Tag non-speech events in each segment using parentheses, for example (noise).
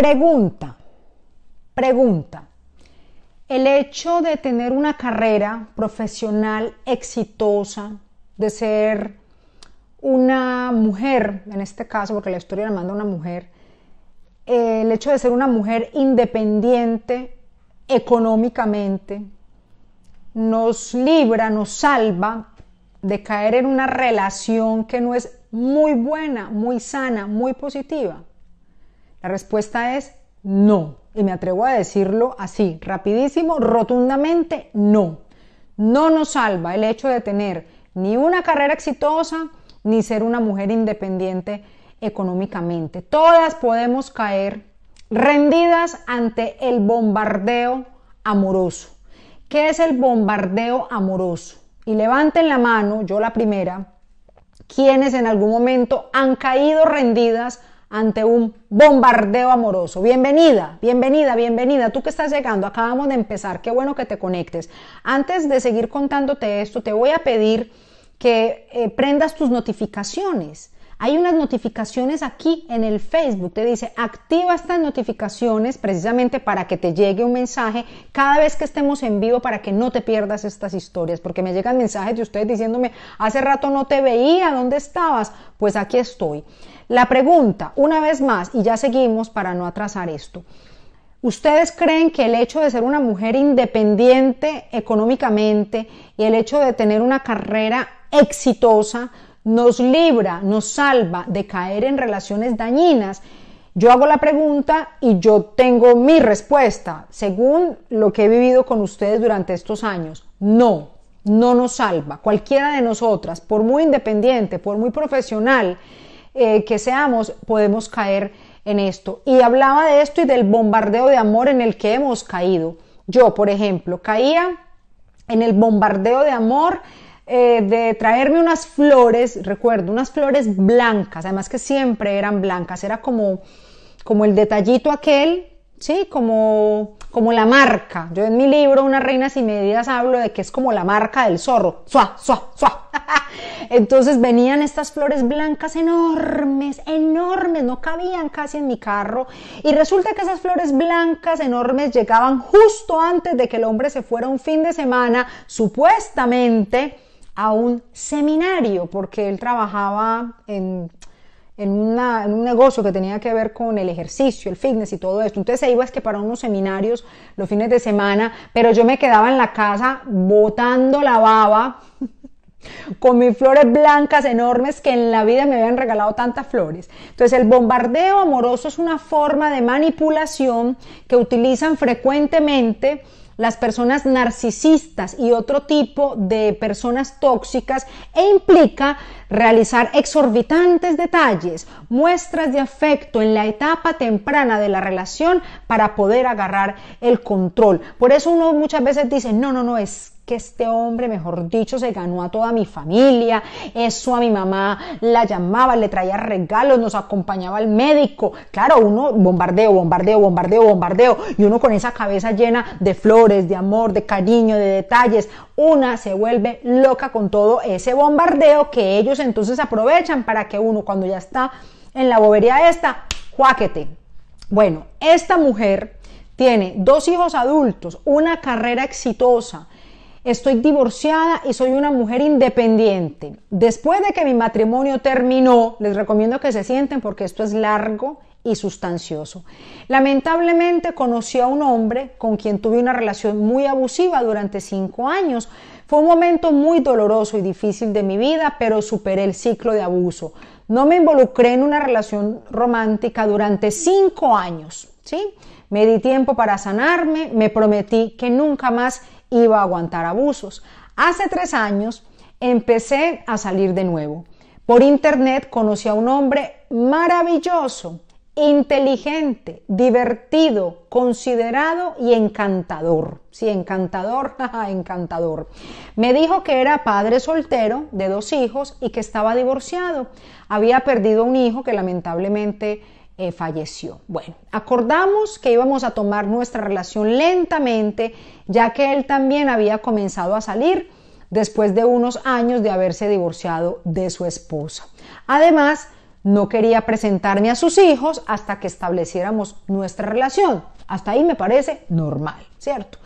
Pregunta, pregunta. El hecho de tener una carrera profesional exitosa, de ser una mujer, en este caso, porque la historia la manda una mujer, eh, el hecho de ser una mujer independiente económicamente, nos libra, nos salva de caer en una relación que no es muy buena, muy sana, muy positiva. La respuesta es no. Y me atrevo a decirlo así, rapidísimo, rotundamente, no. No nos salva el hecho de tener ni una carrera exitosa, ni ser una mujer independiente económicamente. Todas podemos caer rendidas ante el bombardeo amoroso. ¿Qué es el bombardeo amoroso? Y levanten la mano, yo la primera, quienes en algún momento han caído rendidas ante un bombardeo amoroso. Bienvenida, bienvenida, bienvenida. Tú que estás llegando, acabamos de empezar. Qué bueno que te conectes. Antes de seguir contándote esto, te voy a pedir que eh, prendas tus notificaciones hay unas notificaciones aquí en el Facebook, te dice, activa estas notificaciones precisamente para que te llegue un mensaje cada vez que estemos en vivo para que no te pierdas estas historias, porque me llegan mensajes de ustedes diciéndome, hace rato no te veía, ¿dónde estabas? Pues aquí estoy. La pregunta, una vez más, y ya seguimos para no atrasar esto. ¿Ustedes creen que el hecho de ser una mujer independiente económicamente y el hecho de tener una carrera exitosa nos libra, nos salva de caer en relaciones dañinas? Yo hago la pregunta y yo tengo mi respuesta, según lo que he vivido con ustedes durante estos años. No, no nos salva. Cualquiera de nosotras, por muy independiente, por muy profesional eh, que seamos, podemos caer en esto. Y hablaba de esto y del bombardeo de amor en el que hemos caído. Yo, por ejemplo, caía en el bombardeo de amor eh, de traerme unas flores, recuerdo, unas flores blancas, además que siempre eran blancas, era como, como el detallito aquel, ¿sí? Como, como la marca. Yo en mi libro, Una Reinas y medidas, hablo de que es como la marca del zorro, suá, suá, suá. Entonces venían estas flores blancas enormes, enormes, no cabían casi en mi carro. Y resulta que esas flores blancas enormes llegaban justo antes de que el hombre se fuera un fin de semana, supuestamente a un seminario porque él trabajaba en, un negocio que tenía que ver con el ejercicio, el fitness y todo esto. Entonces se iba es que para unos seminarios los fines de semana, pero yo me quedaba en la casa botando la baba (laughs) con mis flores blancas enormes que en la vida me habían regalado tantas flores. Entonces el bombardeo amoroso es una forma de manipulación que utilizan frecuentemente las personas narcisistas y otro tipo de personas tóxicas e implica realizar exorbitantes detalles, muestras de afecto en la etapa temprana de la relación para poder agarrar el control. Por eso uno muchas veces dice, no, no, no, es que este hombre, mejor dicho, se ganó a toda mi familia, eso a mi mamá la llamaba, le traía regalos, nos acompañaba al médico. Claro, uno bombardeo, bombardeo, bombardeo, bombardeo, y uno con esa cabeza llena de flores, de amor, de cariño, de detalles, una se vuelve loca con todo ese bombardeo que ellos entonces aprovechan para que uno cuando ya está en la bobería esta, juáquete. Bueno, esta mujer tiene dos hijos adultos, una carrera exitosa, estoy divorciada y soy una mujer independiente. Después de que mi matrimonio terminó, les recomiendo que se sienten porque esto es largo y sustancioso. Lamentablemente conocí a un hombre con quien tuve una relación muy abusiva durante cinco años. Fue un momento muy doloroso y difícil de mi vida, pero superé el ciclo de abuso. No me involucré en una relación romántica durante cinco años, ¿sí? Me di tiempo para sanarme, me prometí que nunca más iba a aguantar abusos. Hace tres años empecé a salir de nuevo. Por internet conocí a un hombre maravilloso, inteligente, divertido, considerado y encantador. Sí, encantador, (laughs) encantador. Me dijo que era padre soltero de dos hijos y que estaba divorciado. Había perdido un hijo que lamentablemente eh, falleció. Bueno, acordamos que íbamos a tomar nuestra relación lentamente, ya que él también había comenzado a salir después de unos años de haberse divorciado de su esposa. Además, no quería presentarme a sus hijos hasta que estableciéramos nuestra relación. Hasta ahí me parece normal, ¿cierto?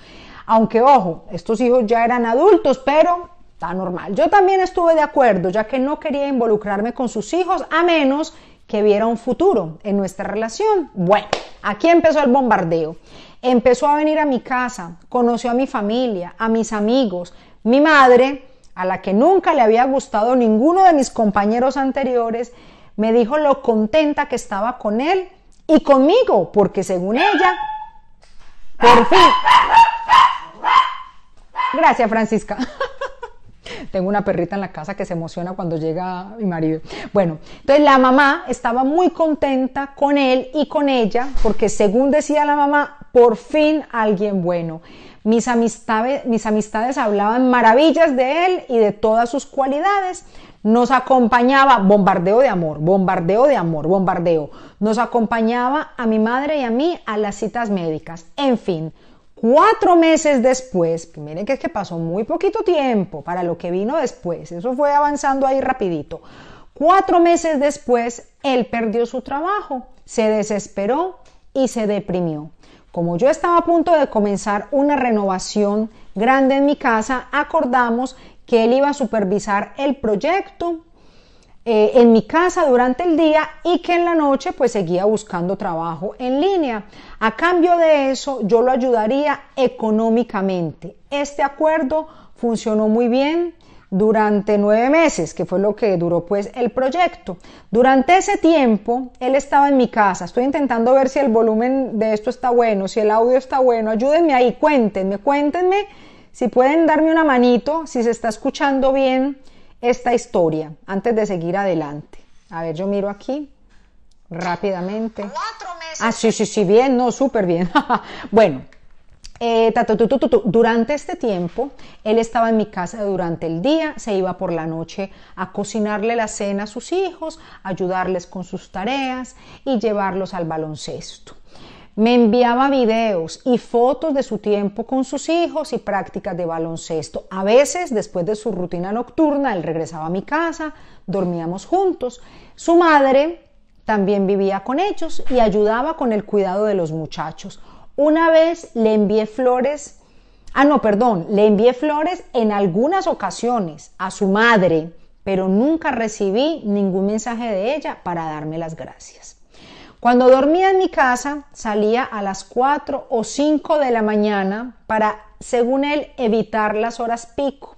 Aunque, ojo, estos hijos ya eran adultos, pero está normal. Yo también estuve de acuerdo, ya que no quería involucrarme con sus hijos a menos que viera un futuro en nuestra relación. Bueno, aquí empezó el bombardeo. Empezó a venir a mi casa, conoció a mi familia, a mis amigos, mi madre, a la que nunca le había gustado ninguno de mis compañeros anteriores, me dijo lo contenta que estaba con él y conmigo, porque según ella, por fin. Gracias, Francisca. (laughs) Tengo una perrita en la casa que se emociona cuando llega mi marido. Bueno, entonces la mamá estaba muy contenta con él y con ella, porque según decía la mamá, por fin alguien bueno. Mis amistades, mis amistades hablaban maravillas de él y de todas sus cualidades. Nos acompañaba, bombardeo de amor, bombardeo de amor, bombardeo. Nos acompañaba a mi madre y a mí a las citas médicas. En fin, Cuatro meses después, miren que es que pasó muy poquito tiempo para lo que vino después, eso fue avanzando ahí rapidito. Cuatro meses después, él perdió su trabajo, se desesperó y se deprimió. Como yo estaba a punto de comenzar una renovación grande en mi casa, acordamos que él iba a supervisar el proyecto eh, en mi casa durante el día y que en la noche pues seguía buscando trabajo en línea. A cambio de eso yo lo ayudaría económicamente. Este acuerdo funcionó muy bien durante nueve meses, que fue lo que duró pues el proyecto. Durante ese tiempo él estaba en mi casa. Estoy intentando ver si el volumen de esto está bueno, si el audio está bueno. Ayúdenme ahí, cuéntenme, cuéntenme si pueden darme una manito, si se está escuchando bien esta historia antes de seguir adelante. A ver, yo miro aquí rápidamente. Cuatro meses. Ah, sí, sí, sí, bien, no, súper bien. (laughs) bueno, eh, durante este tiempo, él estaba en mi casa durante el día, se iba por la noche a cocinarle la cena a sus hijos, ayudarles con sus tareas y llevarlos al baloncesto. Me enviaba videos y fotos de su tiempo con sus hijos y prácticas de baloncesto. A veces, después de su rutina nocturna, él regresaba a mi casa, dormíamos juntos. Su madre también vivía con ellos y ayudaba con el cuidado de los muchachos. Una vez le envié flores, ah no, perdón, le envié flores en algunas ocasiones a su madre, pero nunca recibí ningún mensaje de ella para darme las gracias. Cuando dormía en mi casa, salía a las 4 o 5 de la mañana para, según él, evitar las horas pico.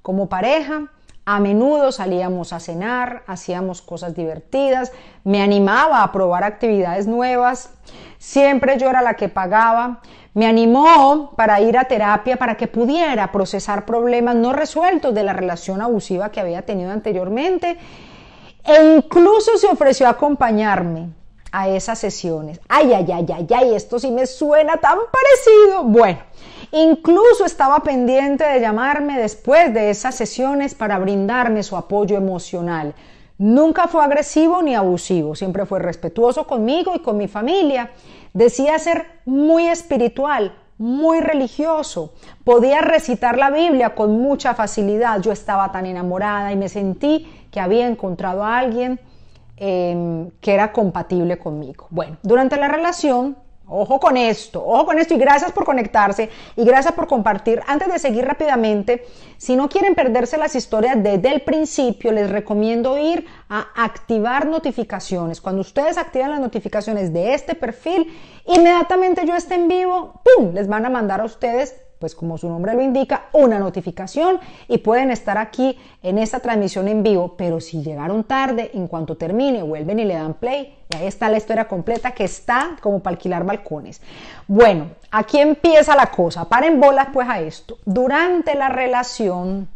Como pareja, a menudo salíamos a cenar, hacíamos cosas divertidas, me animaba a probar actividades nuevas, siempre yo era la que pagaba, me animó para ir a terapia para que pudiera procesar problemas no resueltos de la relación abusiva que había tenido anteriormente e incluso se ofreció a acompañarme a esas sesiones. Ay, ay, ay, ay, ay, esto sí me suena tan parecido. Bueno, incluso estaba pendiente de llamarme después de esas sesiones para brindarme su apoyo emocional. Nunca fue agresivo ni abusivo, siempre fue respetuoso conmigo y con mi familia. Decía ser muy espiritual, muy religioso. Podía recitar la Biblia con mucha facilidad. Yo estaba tan enamorada y me sentí que había encontrado a alguien Em, que era compatible conmigo. Bueno, durante la relación Ojo con esto, ojo con esto y gracias por conectarse y gracias por compartir. Antes de seguir rápidamente, si no quieren perderse las historias desde el principio, les recomiendo ir a activar notificaciones. Cuando ustedes activan las notificaciones de este perfil, inmediatamente yo esté en vivo, ¡pum! Les van a mandar a ustedes pues como su nombre lo indica, una notificación y pueden estar aquí en esta transmisión en vivo, pero si llegaron tarde, en cuanto termine, vuelven y le dan play. Y ahí está la historia completa que está como para alquilar balcones. Bueno, aquí empieza la cosa. Paren bolas pues a esto. Durante la relación,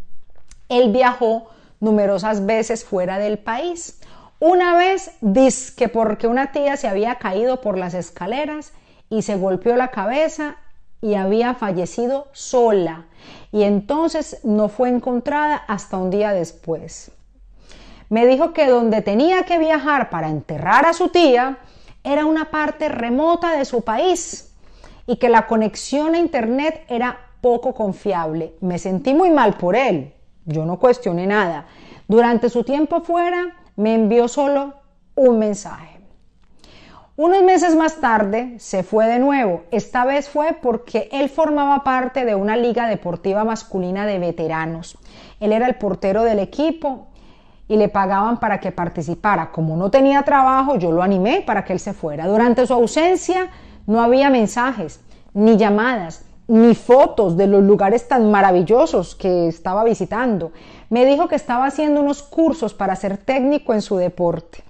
él viajó numerosas veces fuera del país. Una vez dice que porque una tía se había caído por las escaleras y se golpeó la cabeza y había fallecido sola y entonces no fue encontrada hasta un día después. Me dijo que donde tenía que viajar para enterrar a su tía era una parte remota de su país y que la conexión a internet era poco confiable. Me sentí muy mal por él, yo no cuestioné nada. Durante su tiempo fuera me envió solo un mensaje. Unos meses más tarde se fue de nuevo. Esta vez fue porque él formaba parte de una liga deportiva masculina de veteranos. Él era el portero del equipo y le pagaban para que participara. Como no tenía trabajo, yo lo animé para que él se fuera. Durante su ausencia no había mensajes, ni llamadas, ni fotos de los lugares tan maravillosos que estaba visitando. Me dijo que estaba haciendo unos cursos para ser técnico en su deporte.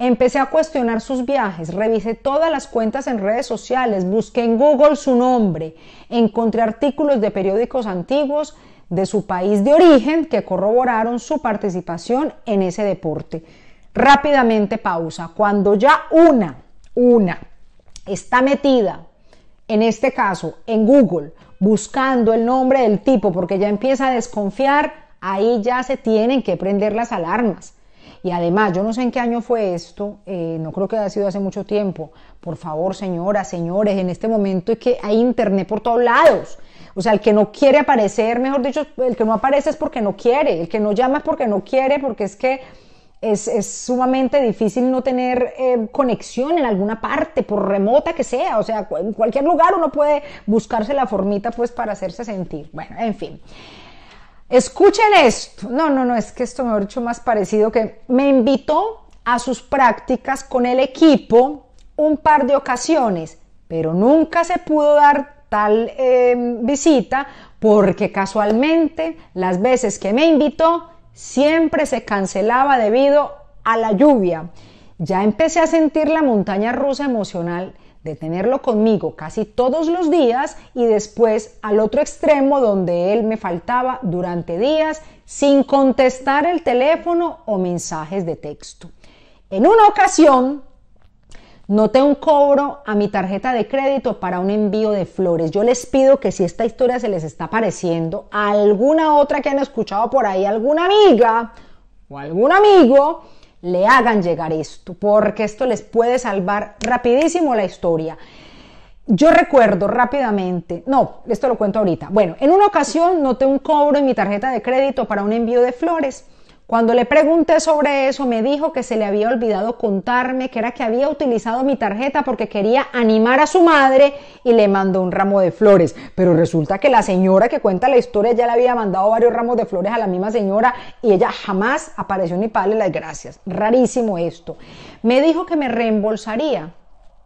Empecé a cuestionar sus viajes, revisé todas las cuentas en redes sociales, busqué en Google su nombre, encontré artículos de periódicos antiguos de su país de origen que corroboraron su participación en ese deporte. Rápidamente pausa. Cuando ya una, una, está metida, en este caso, en Google, buscando el nombre del tipo porque ya empieza a desconfiar, ahí ya se tienen que prender las alarmas. Y además, yo no sé en qué año fue esto, eh, no creo que haya sido hace mucho tiempo. Por favor, señoras, señores, en este momento es que hay internet por todos lados. O sea, el que no quiere aparecer, mejor dicho, el que no aparece es porque no quiere, el que no llama es porque no quiere, porque es que es, sumamente difícil no tener eh, conexión en alguna parte, por remota que sea. O sea, en cualquier lugar uno puede buscarse la formita pues para hacerse sentir. Bueno, en fin. Escuchen esto. No, no, no, es que esto me ha hecho más parecido que me invitó a sus prácticas con el equipo un par de ocasiones, pero nunca se pudo dar tal em, visita porque casualmente las veces que me invitó siempre se cancelaba debido a la lluvia. Ya empecé a sentir la montaña rusa emocional de tenerlo conmigo casi todos los días y después al otro extremo donde él me faltaba durante días sin contestar el teléfono o mensajes de texto. En una ocasión, noté un cobro a mi tarjeta de crédito para un envío de flores. Yo les pido que si esta historia se les está pareciendo alguna otra que han escuchado por ahí, alguna amiga o algún amigo, le hagan llegar esto, porque esto les puede salvar rapidísimo la historia. Yo recuerdo rápidamente, no, esto lo cuento ahorita. Bueno, en una ocasión noté un cobro en mi tarjeta de crédito para un envío de flores. Cuando le pregunté sobre eso, me dijo que se le había olvidado contarme que era que había utilizado mi tarjeta porque quería animar a su madre y le mandó un ramo de flores. Pero resulta que la señora que cuenta la historia ya le había mandado varios ramos de flores a la misma señora y ella jamás apareció ni para darle las gracias. Rarísimo esto. Me dijo que me reembolsaría.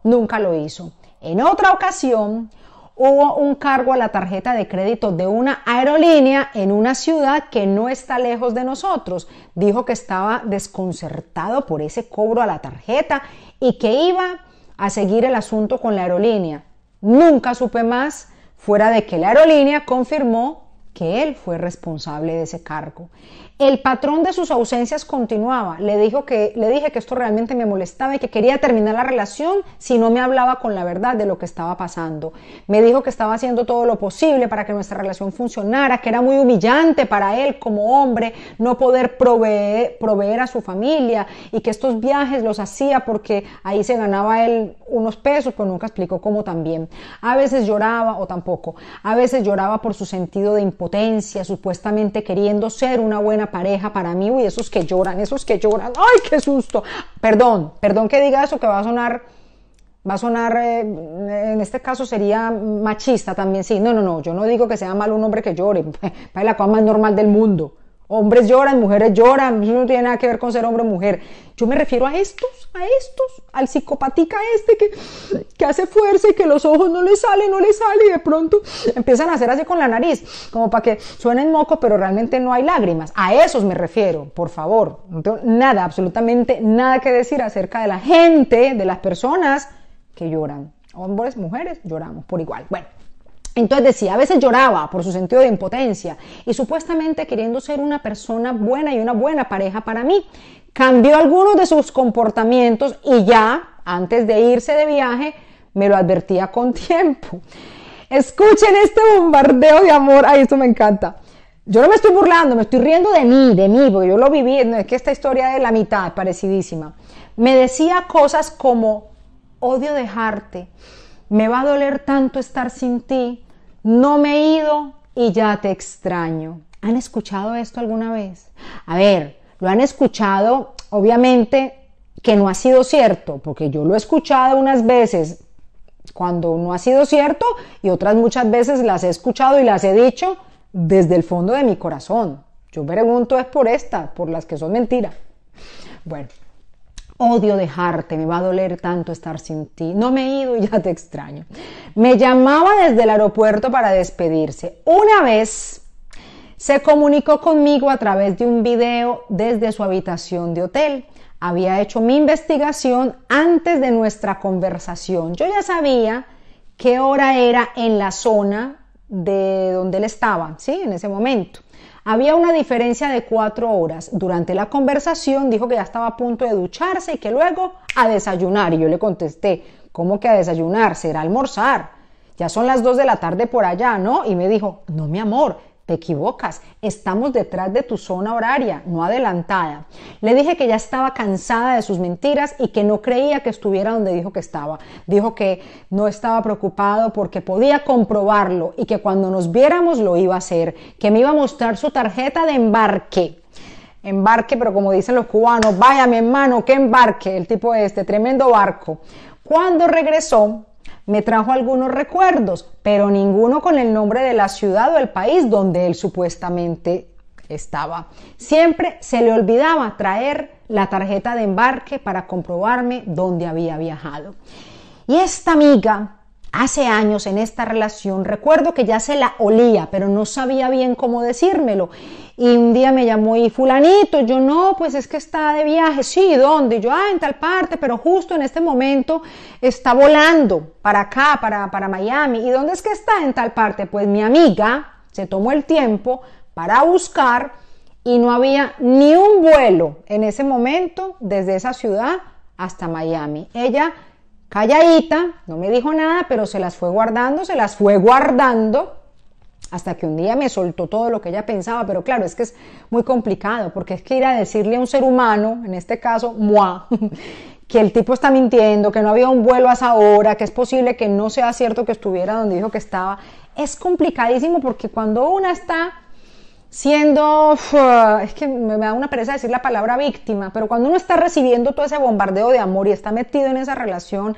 Nunca lo hizo. En otra ocasión, hubo un cargo a la tarjeta de crédito de una aerolínea en una ciudad que no está lejos de nosotros. Dijo que estaba desconcertado por ese cobro a la tarjeta y que iba a seguir el asunto con la aerolínea. Nunca supe más, fuera de que la aerolínea confirmó que él fue responsable de ese cargo. El patrón de sus ausencias continuaba. Le, dijo que, le dije que esto realmente me molestaba y que quería terminar la relación si no me hablaba con la verdad de lo que estaba pasando. Me dijo que estaba haciendo todo lo posible para que nuestra relación funcionara, que era muy humillante para él como hombre no poder proveer, proveer a su familia y que estos viajes los hacía porque ahí se ganaba él unos pesos, pero nunca explicó cómo también. A veces lloraba o tampoco. A veces lloraba por su sentido de impotencia, supuestamente queriendo ser una buena pareja para mí, uy, esos que lloran, esos que lloran, ay, qué susto. Perdón, perdón que diga eso, que va a sonar, va a sonar, eh, en este caso sería machista también, sí. No, no, no, yo no digo que sea mal un hombre que llore, (laughs) para la cosa más normal del mundo. Hombres lloran, mujeres lloran, eso no tiene nada que ver con ser hombre o mujer. Yo me refiero a estos, a estos, al psicopatica este que, que hace fuerza y que los ojos no le salen, no le sale y de pronto empiezan a hacer así con la nariz, como para que suenen moco, pero realmente no hay lágrimas. A esos me refiero, por favor. No tengo nada, absolutamente nada que decir acerca de la gente, de las personas que lloran. Hombres, mujeres, lloramos por igual. Bueno. Entonces decía, a veces lloraba por su sentido de impotencia y supuestamente queriendo ser una persona buena y una buena pareja para mí cambió algunos de sus comportamientos y ya, antes de irse de viaje, me lo advertía con (laughs) tiempo. Escuchen este bombardeo de amor, ay, esto me encanta. Yo no me estoy burlando, me estoy riendo de mí, de mí, porque yo lo viví, es que esta historia de la mitad, parecidísima. Me decía cosas como, odio dejarte, me va a doler tanto estar sin ti, no me he ido y ya te extraño. ¿Han escuchado esto alguna vez? A ver, lo han escuchado, obviamente que no ha sido cierto, porque yo lo he escuchado unas veces cuando no ha sido cierto y otras muchas veces las he escuchado y las he dicho desde el fondo de mi corazón. Yo pregunto es por estas, por las que son mentiras. Bueno, odio dejarte, me va a doler tanto estar sin ti. No me he ido y ya te extraño. Me llamaba desde el aeropuerto para despedirse. Una vez se comunicó conmigo a través de un video desde su habitación de hotel. Había hecho mi investigación antes de nuestra conversación. Yo ya sabía qué hora era en la zona de donde él estaba, ¿sí? En ese momento. Había una diferencia de cuatro horas. Durante la conversación dijo que ya estaba a punto de ducharse y que luego a desayunar. Y yo le contesté, ¿cómo que a desayunar? ¿Será almorzar? Ya son las dos de la tarde por allá, ¿no? Y me dijo, no, mi amor, te equivocas, estamos detrás de tu zona horaria, no adelantada. Le dije que ya estaba cansada de sus mentiras y que no creía que estuviera donde dijo que estaba. Dijo que no estaba preocupado porque podía comprobarlo y que cuando nos viéramos lo iba a hacer, que me iba a mostrar su tarjeta de embarque. Embarque, pero como dicen los cubanos, vaya mi hermano, que embarque, el tipo este, tremendo barco. Cuando regresó, me trajo algunos recuerdos, pero ninguno con el nombre de la ciudad o el país donde él supuestamente estaba. Siempre se le olvidaba traer la tarjeta de embarque para comprobarme dónde había viajado. Y esta amiga hace años en esta relación, recuerdo que ya se la olía, pero no sabía bien cómo decírmelo. Y un día me llamó y fulanito, yo no, pues es que está de viaje, sí, ¿dónde? Yo, ah, en tal parte, pero justo en este momento está volando para acá, para, para Miami. ¿Y dónde es que está en tal parte? Pues mi amiga se tomó el tiempo para buscar y no había ni un vuelo en ese momento desde esa ciudad hasta Miami. Ella calladita, no me dijo nada, pero se las fue guardando, se las fue guardando, hasta que un día me soltó todo lo que ella pensaba, pero claro, es que es muy complicado, porque es que ir a decirle a un ser humano, en este caso, (laughs) que el tipo está mintiendo, que no había un vuelo a esa hora, que es posible que no sea cierto que estuviera donde dijo que estaba, es complicadísimo porque cuando una está siendo, es que me da una pereza decir la palabra víctima, pero cuando uno está recibiendo todo ese bombardeo de amor y está metido en esa relación,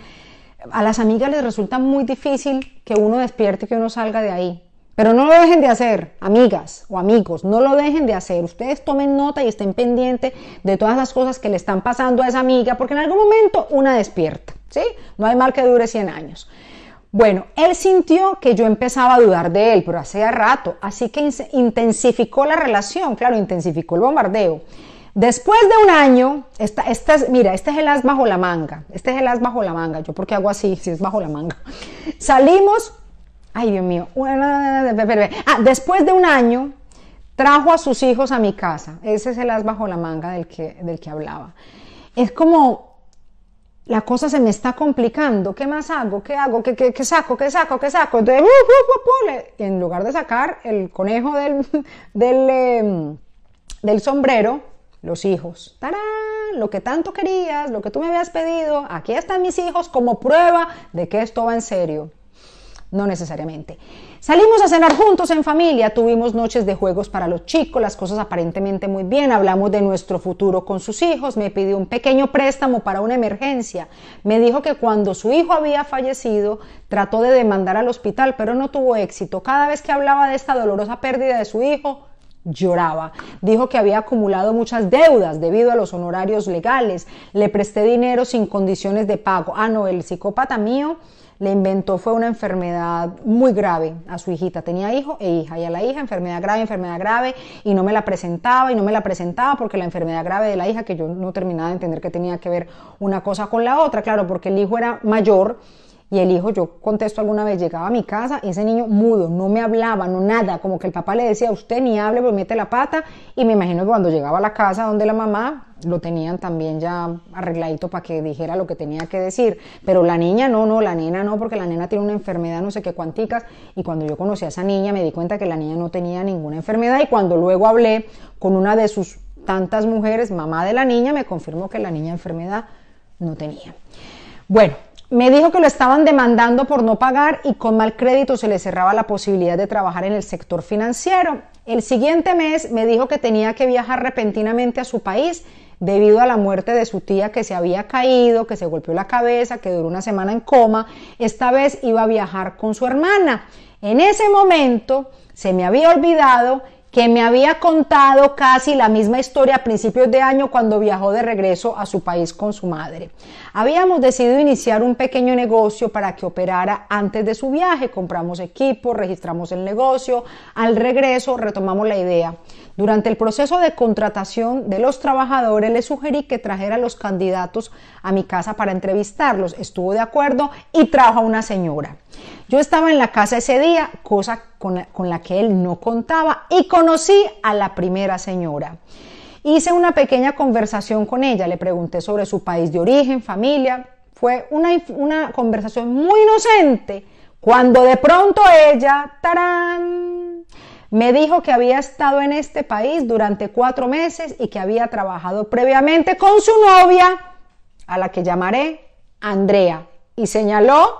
a las amigas les resulta muy difícil que uno despierte que uno salga de ahí. Pero no lo dejen de hacer, amigas o amigos, no lo dejen de hacer. Ustedes tomen nota y estén pendientes de todas las cosas que le están pasando a esa amiga, porque en algún momento una despierta, ¿sí? No hay mal que dure 100 años. Bueno, él sintió que yo empezaba a dudar de él, pero hacía rato, así que intensificó la relación, claro, intensificó el bombardeo. Después de un año, esta, mira, este es el as bajo la manga, este es el as bajo la manga, yo porque hago así, si es bajo la manga. (laughs) Salimos, ay Dios mío, ah, después de un año, trajo a sus hijos a mi casa, ese es el as bajo la manga del que, del que hablaba. Es como, la cosa se me está complicando, ¿qué más hago? ¿Qué hago? ¿Qué, qué, qué saco? ¿Qué saco? ¿Qué saco? Entonces, uh, uh, uh, en lugar de sacar el conejo del, (laughs) del, em, del sombrero, los hijos. ¡Tarán! Lo que tanto querías, lo que tú me habías pedido, aquí están mis hijos como prueba de que esto va en serio no necesariamente. Salimos a cenar juntos en familia, tuvimos noches de juegos para los chicos, las cosas aparentemente muy bien, hablamos de nuestro futuro con sus hijos, me pidió un pequeño préstamo para una emergencia, me dijo que cuando su hijo había fallecido trató de demandar al hospital, pero no tuvo éxito. Cada vez que hablaba de esta dolorosa pérdida de su hijo, lloraba. Dijo que había acumulado muchas deudas debido a los honorarios legales. Le presté dinero sin condiciones de pago. Ah, no, el psicópata mío le inventó fue una enfermedad muy grave a su hijita. Tenía hijo e hija, y a la hija enfermedad grave, enfermedad grave, y no me la presentaba, y no me la presentaba porque la enfermedad grave de la hija, que yo no terminaba de entender que tenía que ver una cosa con la otra, claro, porque el hijo era mayor y el hijo, yo contesto alguna vez, llegaba a mi casa, ese niño mudo, no me hablaba, no nada, como que el papá le decía, usted ni hable, pues mete la pata, y me imagino que cuando llegaba a la casa donde la mamá, lo tenían también ya arregladito para que dijera lo que tenía que decir, pero la niña no, no, la nena no, porque la nena tiene una enfermedad no sé qué cuanticas, y cuando yo conocí a esa niña me di cuenta que la niña no tenía ninguna enfermedad, y cuando luego hablé con una de sus tantas mujeres, mamá de la niña, me confirmó que la niña enfermedad no tenía. Bueno, me dijo que lo estaban demandando por no pagar y con mal crédito se le cerraba la posibilidad de trabajar en el sector financiero. El siguiente mes me dijo que tenía que viajar repentinamente a su país debido a la muerte de su tía que se había caído, que se golpeó la cabeza, que duró una semana en coma. Esta vez iba a viajar con su hermana. En ese momento se me había olvidado que me había contado casi la misma historia a principios de año cuando viajó de regreso a su país con su madre. Habíamos decidido iniciar un pequeño negocio para que operara antes de su viaje. Compramos equipo, registramos el negocio, al regreso retomamos la idea. Durante el proceso de contratación de los trabajadores le sugerí que trajera los candidatos a mi casa para entrevistarlos. Estuvo de acuerdo y trajo a una señora. Yo estaba en la casa ese día, cosa con la, que él no contaba, y conocí a la primera señora. Hice una pequeña conversación con ella, le pregunté sobre su país de origen, familia. Fue una, una conversación muy inocente, cuando de pronto ella, tarán, me dijo que había estado en este país durante cuatro meses y que había trabajado previamente con su novia, a la que llamaré Andrea, y señaló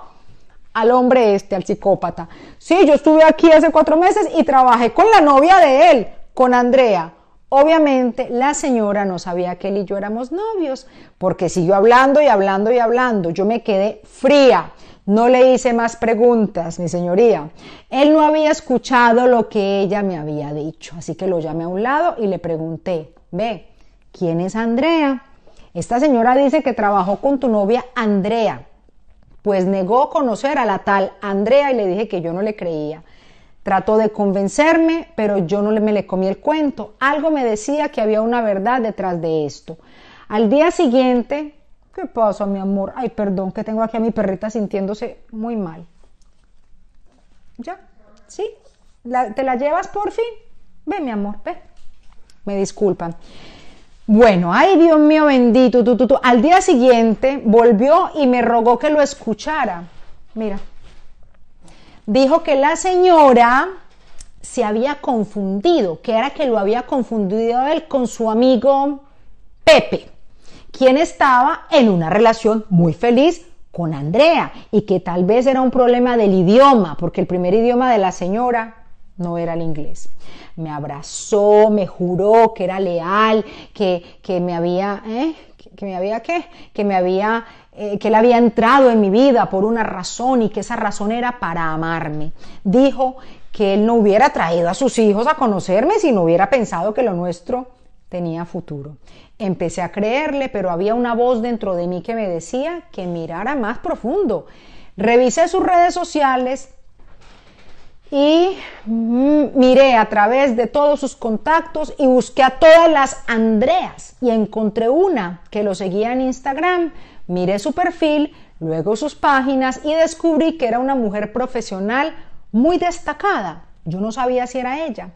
al hombre este, al psicópata. Sí, yo estuve aquí hace cuatro meses y trabajé con la novia de él, con Andrea. Obviamente la señora no sabía que él y yo éramos novios, porque siguió hablando y hablando y hablando. Yo me quedé fría. No le hice más preguntas, mi señoría. Él no había escuchado lo que ella me había dicho, así que lo llamé a un lado y le pregunté, ve, ¿quién es Andrea? Esta señora dice que trabajó con tu novia Andrea, pues negó conocer a la tal Andrea y le dije que yo no le creía. Trató de convencerme, pero yo no me le comí el cuento. Algo me decía que había una verdad detrás de esto. Al día siguiente ¿Qué pasa, mi amor? Ay, perdón, que tengo aquí a mi perrita sintiéndose muy mal. ¿Ya? ¿Sí? ¿Te la llevas por fin? Ve, mi amor, ve. Me disculpan. Bueno, ay Dios mío bendito, Al día siguiente volvió y me rogó que lo escuchara. Mira, dijo que la señora se había confundido, que era que lo había confundido él con su amigo Pepe quien estaba en una relación muy feliz con Andrea y que tal vez era un problema del idioma, porque el primer idioma de la señora no era el inglés. Me abrazó, me juró que era leal, que, que me había, ¿eh? que me había que me había, eh, que él había entrado en mi vida por una razón y que esa razón era para amarme. Dijo que él no hubiera traído a sus hijos a conocerme si no hubiera pensado que lo nuestro tenía futuro. Empecé a creerle, pero había una voz dentro de mí que me decía que mirara más profundo. Revisé sus redes sociales y mm, miré a través de todos sus contactos y busqué a todas las Andreas y encontré una que lo seguía en Instagram. Miré su perfil, luego sus páginas y descubrí que era una mujer profesional muy destacada. Yo no sabía si era ella.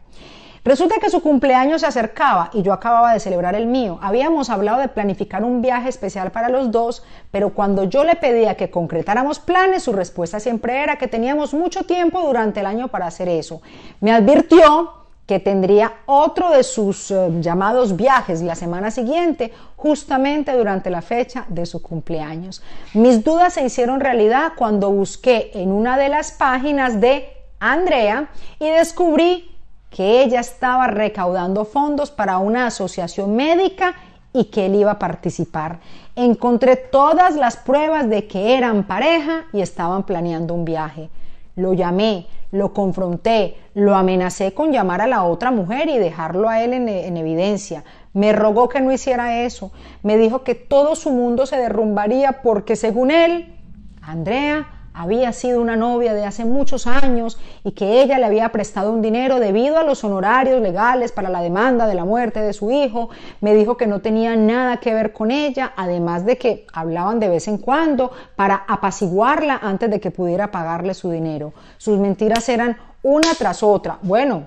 Resulta que su cumpleaños se acercaba y yo acababa de celebrar el mío. Habíamos hablado de planificar un viaje especial para los dos, pero cuando yo le pedía que concretáramos planes, su respuesta siempre era que teníamos mucho tiempo durante el año para hacer eso. Me advirtió que tendría otro de sus eh, llamados viajes la semana siguiente, justamente durante la fecha de su cumpleaños. Mis dudas se hicieron realidad cuando busqué en una de las páginas de Andrea y descubrí que ella estaba recaudando fondos para una asociación médica y que él iba a participar. Encontré todas las pruebas de que eran pareja y estaban planeando un viaje. Lo llamé, lo confronté, lo amenacé con llamar a la otra mujer y dejarlo a él en, evidencia. Me rogó que no hiciera eso. Me dijo que todo su mundo se derrumbaría porque según él, Andrea había sido una novia de hace muchos años y que ella le había prestado un dinero debido a los honorarios legales para la demanda de la muerte de su hijo. Me dijo que no tenía nada que ver con ella, además de que hablaban de vez en cuando para apaciguarla antes de que pudiera pagarle su dinero. Sus mentiras eran una tras otra. Bueno,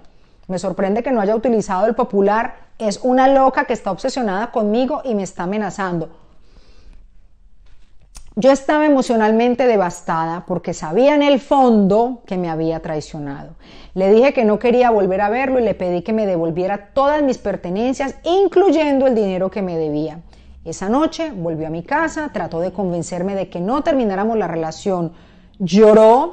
me sorprende que no haya utilizado el popular. Es una loca que está obsesionada conmigo y me está amenazando. Yo estaba emocionalmente devastada porque sabía en el fondo que me había traicionado. Le dije que no quería volver a verlo y le pedí que me devolviera todas mis pertenencias, incluyendo el dinero que me debía. Esa noche volvió a mi casa, trató de convencerme de que no termináramos la relación. Lloró,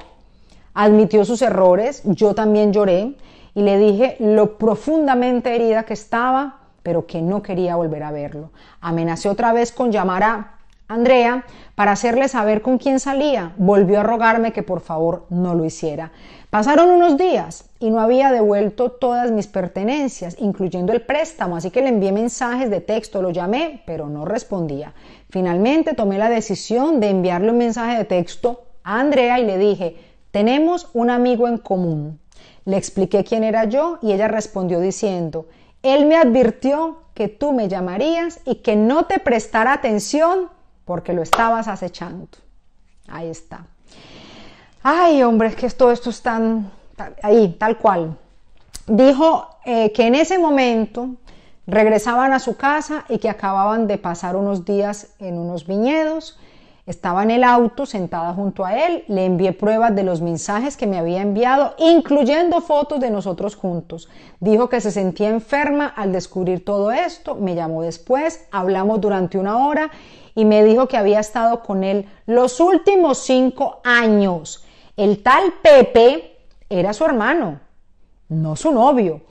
admitió sus errores, yo también lloré y le dije lo profundamente herida que estaba, pero que no quería volver a verlo. Amenacé otra vez con llamar a Andrea, para hacerle saber con quién salía, volvió a rogarme que por favor no lo hiciera. Pasaron unos días y no había devuelto todas mis pertenencias, incluyendo el préstamo, así que le envié mensajes de texto, lo llamé, pero no respondía. Finalmente tomé la decisión de enviarle un mensaje de texto a Andrea y le dije, tenemos un amigo en común. Le expliqué quién era yo y ella respondió diciendo, él me advirtió que tú me llamarías y que no te prestara atención porque lo estabas acechando. Ahí está. Ay, hombre, es que todo esto es tan, ahí, tal cual. Dijo eh, que en ese momento regresaban a su casa y que acababan de pasar unos días en unos viñedos estaba en el auto sentada junto a él, le envié pruebas de los mensajes que me había enviado, incluyendo fotos de nosotros juntos. Dijo que se sentía enferma al descubrir todo esto, me llamó después, hablamos durante una hora y me dijo que había estado con él los últimos cinco años. El tal Pepe era su hermano, no su novio.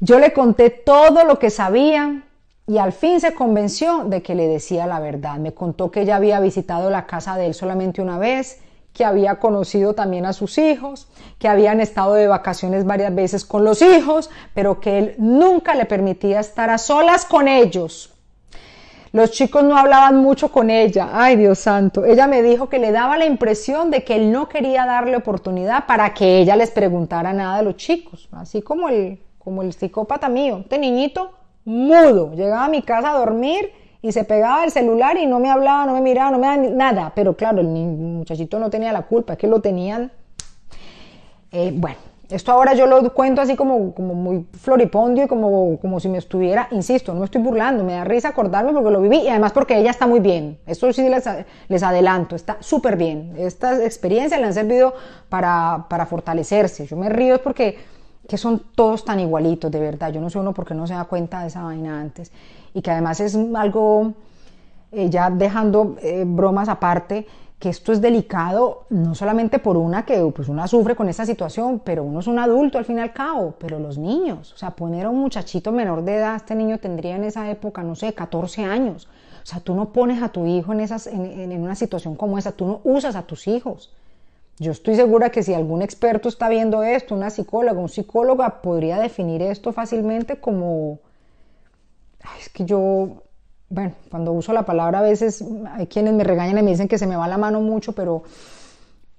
Yo le conté todo lo que sabía, y al fin se convenció de que le decía la verdad. Me contó que ella había visitado la casa de él solamente una vez, que había conocido también a sus hijos, que habían estado de vacaciones varias veces con los hijos, pero que él nunca le permitía estar a solas con ellos. Los chicos no hablaban mucho con ella. Ay, Dios santo. Ella me dijo que le daba la impresión de que él no quería darle oportunidad para que ella les preguntara nada a los chicos. Así como el, como el psicópata mío. Este niñito mudo. Llegaba a mi casa a dormir y se pegaba el celular y no me hablaba, no me miraba, no me daba nada. Pero claro, el muchachito no tenía la culpa, es que lo tenían. Eh, bueno, esto ahora yo lo cuento así como, como muy floripondio y como, como si me estuviera, insisto, no estoy burlando, me da risa acordarme porque lo viví y además porque ella está muy bien. Esto sí les, adelanto, está súper bien. estas experiencias le han servido para, para fortalecerse. Yo me río es porque que son todos tan igualitos, de verdad. Yo no sé uno porque no se da cuenta de esa vaina antes. Y que además es algo, eh, ya dejando eh, bromas aparte, que esto es delicado, no solamente por una que pues una sufre con esa situación, pero uno es un adulto al fin y al cabo, pero los niños, o sea, poner a un muchachito menor de edad, este niño tendría en esa época, no sé, 14 años. O sea, tú no pones a tu hijo en, esas, en, en una situación como esa, tú no usas a tus hijos. Yo estoy segura que si algún experto está viendo esto, una psicóloga, un psicóloga, podría definir esto fácilmente como... es que yo, bueno, cuando uso la palabra a veces hay quienes me regañan y me dicen que se me va la mano mucho, pero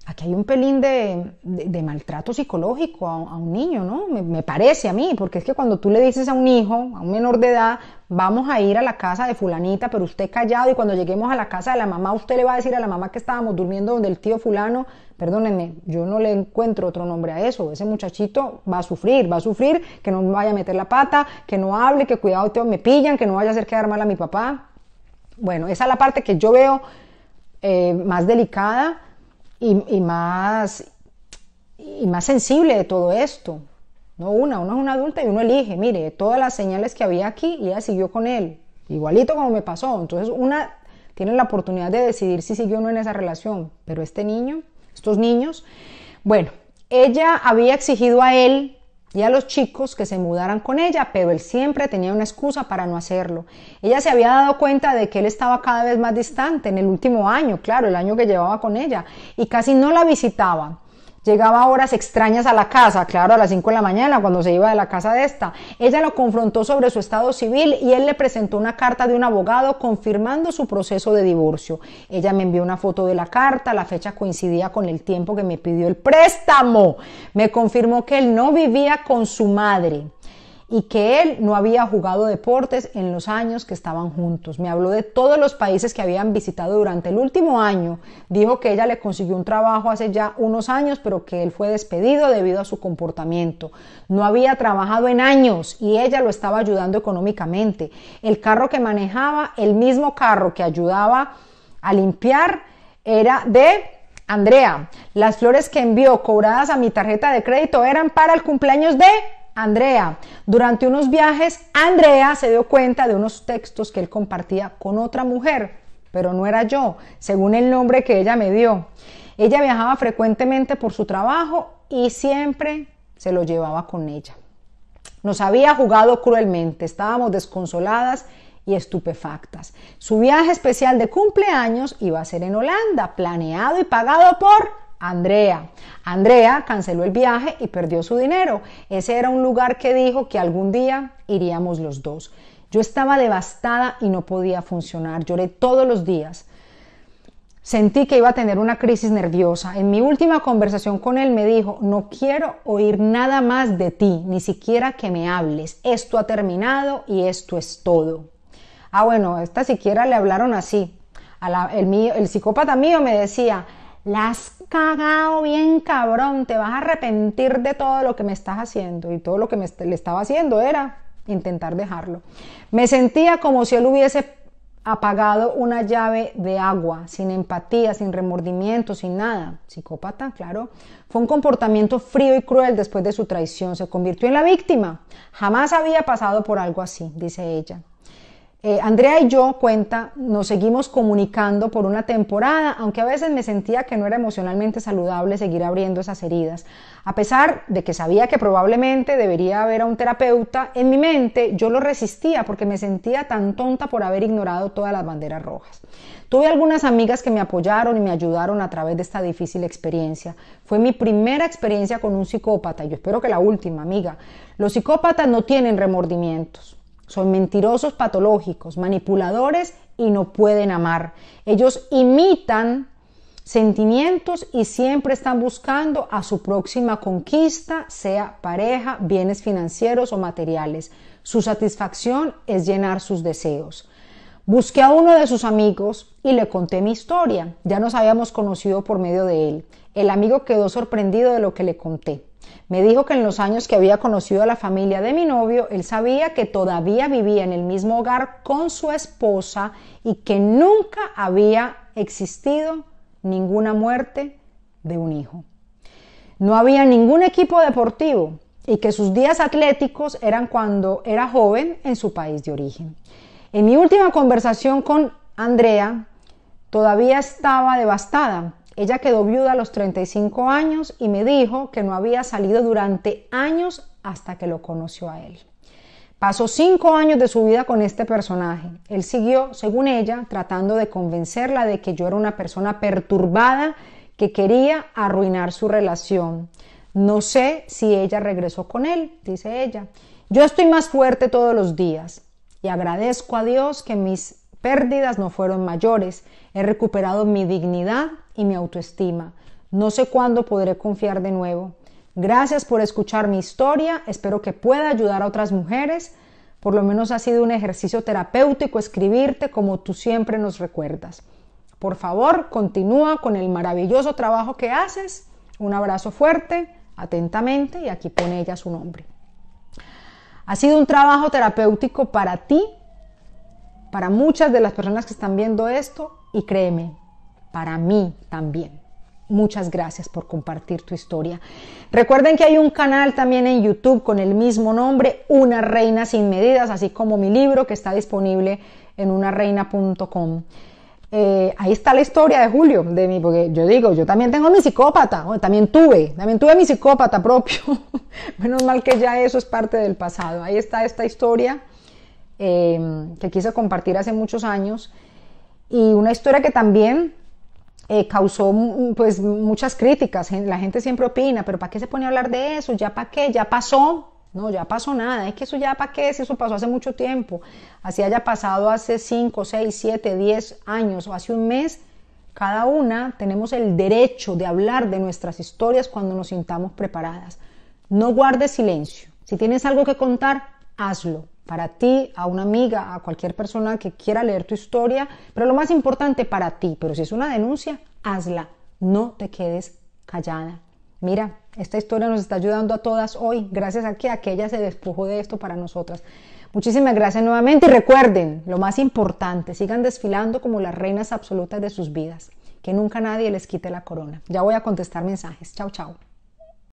aquí hay un pelín de, maltrato psicológico a, un niño, ¿no? Me, me, parece a mí, porque es que cuando tú le dices a un hijo, a un menor de edad, vamos a ir a la casa de fulanita, pero usted callado y cuando lleguemos a la casa de la mamá, usted le va a decir a la mamá que estábamos durmiendo donde el tío fulano Perdónenme, yo no le encuentro otro nombre a eso. Ese muchachito va a sufrir, va a sufrir que no me vaya a meter la pata, que no hable, que cuidado, me pillan, que no vaya a hacer quedar mal a mi papá. Bueno, esa es la parte que yo veo eh, más delicada y, más, y más sensible de todo esto. No una, uno es una adulta y uno elige, mire, todas las señales que había aquí y ella siguió con él, igualito como me pasó. Entonces una tiene la oportunidad de decidir si siguió o no en esa relación, pero este niño niños. Bueno, ella había exigido a él y a los chicos que se mudaran con ella, pero él siempre tenía una excusa para no hacerlo. Ella se había dado cuenta de que él estaba cada vez más distante en el último año, claro, el año que llevaba con ella, y casi no la visitaba. Llegaba horas extrañas a la casa, claro, a las 5 de la mañana cuando se iba de la casa de esta. Ella lo confrontó sobre su estado civil y él le presentó una carta de un abogado confirmando su proceso de divorcio. Ella me envió una foto de la carta, la fecha coincidía con el tiempo que me pidió el préstamo. Me confirmó que él no vivía con su madre y que él no había jugado deportes en los años que estaban juntos. Me habló de todos los países que habían visitado durante el último año. Dijo que ella le consiguió un trabajo hace ya unos años, pero que él fue despedido debido a su comportamiento. No había trabajado en años y ella lo estaba ayudando económicamente. El carro que manejaba, el mismo carro que ayudaba a limpiar, era de Andrea. Las flores que envió cobradas a mi tarjeta de crédito eran para el cumpleaños de Andrea. Durante unos viajes, Andrea se dio cuenta de unos textos que él compartía con otra mujer, pero no era yo, según el nombre que ella me dio. Ella viajaba frecuentemente por su trabajo y siempre se lo llevaba con ella. Nos había jugado cruelmente, estábamos desconsoladas y estupefactas. Su viaje especial de cumpleaños iba a ser en Holanda, planeado y pagado por Andrea. Andrea canceló el viaje y perdió su dinero. Ese era un lugar que dijo que algún día iríamos los dos. Yo estaba devastada y no podía funcionar. Lloré todos los días. Sentí que iba a tener una crisis nerviosa. En mi última conversación con él me dijo, no quiero oír nada más de ti, ni siquiera que me hables. Esto ha terminado y esto es todo. Ah, bueno, esta siquiera le hablaron así. el, el psicópata mío me decía, la has cagado bien cabrón, te vas a arrepentir de todo lo que me estás haciendo. Y todo lo que le estaba haciendo era intentar dejarlo. Me sentía como si él hubiese apagado una llave de agua, sin empatía, sin remordimiento, sin nada. Psicópata, claro. Fue un comportamiento frío y cruel después de su traición. Se convirtió en la víctima. Jamás había pasado por algo así, dice ella. Eh, Andrea y yo, cuenta, nos seguimos comunicando por una temporada, aunque a veces me sentía que no era emocionalmente saludable seguir abriendo esas heridas. A pesar de que sabía que probablemente debería haber a un terapeuta, en mi mente yo lo resistía porque me sentía tan tonta por haber ignorado todas las banderas rojas. Tuve algunas amigas que me apoyaron y me ayudaron a través de esta difícil experiencia. Fue mi primera experiencia con un psicópata y yo espero que la última, amiga. Los psicópatas no tienen remordimientos. Son mentirosos patológicos, manipuladores y no pueden amar. Ellos imitan sentimientos y siempre están buscando a su próxima conquista, sea pareja, bienes financieros o materiales. Su satisfacción es llenar sus deseos. Busqué a uno de sus amigos y le conté mi historia. Ya nos habíamos conocido por medio de él. El amigo quedó sorprendido de lo que le conté. Me dijo que en los años que había conocido a la familia de mi novio, él sabía que todavía vivía en el mismo hogar con su esposa y que nunca había existido ninguna muerte de un hijo. No había ningún equipo deportivo y que sus días atléticos eran cuando era joven en su país de origen. En mi última conversación con Andrea, todavía estaba devastada ella quedó viuda a los 35 años y me dijo que no había salido durante años hasta que lo conoció a él. Pasó cinco años de su vida con este personaje. Él siguió, según ella, tratando de convencerla de que yo era una persona perturbada que quería arruinar su relación. No sé si ella regresó con él, dice ella. Yo estoy más fuerte todos los días y agradezco a Dios que mis pérdidas no fueron mayores. He recuperado mi dignidad y mi autoestima. No sé cuándo podré confiar de nuevo. Gracias por escuchar mi historia. Espero que pueda ayudar a otras mujeres. Por lo menos ha sido un ejercicio terapéutico escribirte como tú siempre nos recuerdas. Por favor, continúa con el maravilloso trabajo que haces. Un abrazo fuerte, atentamente, y aquí pone ella su nombre. Ha sido un trabajo terapéutico para ti, para muchas de las personas que están viendo esto y créeme, para mí también. Muchas gracias por compartir tu historia. Recuerden que hay un canal también en YouTube con el mismo nombre, Una Reina sin Medidas, así como mi libro que está disponible en unareina.com. Eh, ahí está la historia de Julio, de mí, porque yo digo, yo también tengo mi psicópata, también tuve, también tuve mi psicópata propio. (laughs) Menos mal que ya eso es parte del pasado. Ahí está esta historia Em, que quise compartir hace muchos años y una historia que también eh, causó mm, mm, pues muchas críticas. La gente siempre opina, pero ¿para qué se pone a hablar de eso? ¿Ya para qué? ¿Ya pasó? No, ya pasó nada. Es que eso ya para qué, si eso pasó hace mucho tiempo. Así haya pasado hace 5, 6, 7, 10 años o hace un mes, cada una tenemos el derecho de hablar de nuestras historias cuando nos sintamos preparadas. No guardes silencio. Si tienes algo que contar, hazlo para ti, a una amiga, a cualquier persona que quiera leer tu historia, pero lo más importante para ti, pero si es una denuncia, hazla, no te quedes callada. Mira, esta historia nos está ayudando a todas hoy, gracias a que aquella se despojó de esto para nosotras. Muchísimas gracias nuevamente y recuerden, lo más importante, sigan desfilando como las reinas absolutas de sus vidas, que nunca nadie les quite la corona. Ya voy a contestar mensajes. Chao, chao.